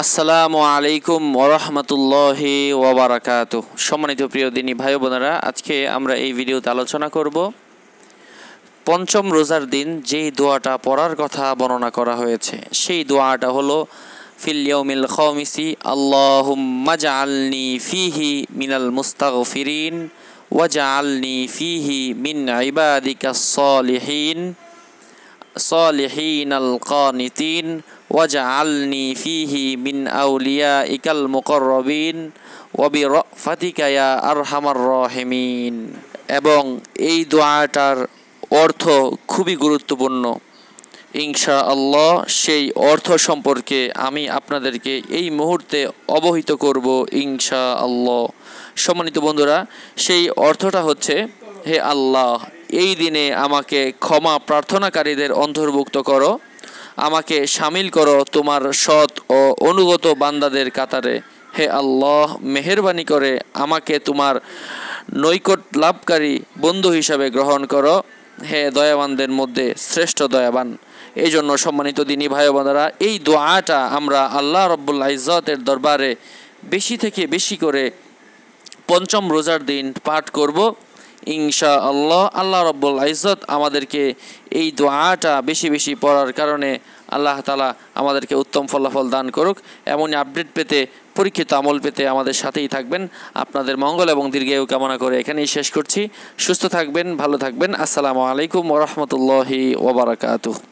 আসসালামু আলাইকুম ওরহমতুল্লাহ ওবরাকাত সম্মানিত প্রিয় দিনী ভাই বোনেরা আজকে আমরা এই ভিডিওতে আলোচনা করব পঞ্চম রোজার দিন যেই দোয়াটা পড়ার কথা বর্ণনা করা হয়েছে সেই দোয়াটা হলো ফিলিয়মিল খমিসি আল্লাহ মাজা আলনি ফিহি মিনাল ফিরিন ওয়াজা আলনি ফিহি মিন আইবাদিকা সলিহীন الصالحين القانتين واجعلني فيه من أوليائك المقربين وبرأفتك يا أرحم الراحمين এবং এই দোয়াটার অর্থ খুবই গুরুত্বপূর্ণ ইনশা আল্লাহ সেই অর্থ সম্পর্কে আমি আপনাদেরকে এই মুহূর্তে অবহিত করব ইনশা আল্লাহ সম্মানিত বন্ধুরা সেই অর্থটা হচ্ছে হে আল্লাহ এই দিনে আমাকে ক্ষমা প্রার্থনাকারীদের অন্তর্ভুক্ত করো আমাকে সামিল করো তোমার সৎ ও অনুগত বান্দাদের কাতারে হে আল্লাহ মেহরবানি করে আমাকে তোমার নৈকট লাভকারী বন্ধু হিসাবে গ্রহণ করো হে দয়াবানদের মধ্যে শ্রেষ্ঠ দয়াবান এই জন্য সম্মানিত দিনী ভাই বোনেরা এই দোয়াটা আমরা আল্লাহ রব্বুল্লা ইজতের দরবারে বেশি থেকে বেশি করে পঞ্চম রোজার দিন পাঠ করব ইনশা আল্লাহ আল্লাহ রব্বুল ইজত আমাদেরকে এই দোয়াটা বেশি বেশি পড়ার কারণে আল্লাহ তালা আমাদেরকে উত্তম ফলাফল দান করুক এমনই আপডেট পেতে পরীক্ষিত আমল পেতে আমাদের সাথেই থাকবেন আপনাদের মঙ্গল এবং দীর্ঘায়ু কামনা করে এখানেই শেষ করছি সুস্থ থাকবেন ভালো থাকবেন আসসালামু আলাইকুম ওরহমতুল্লাহি ওবরাকাতু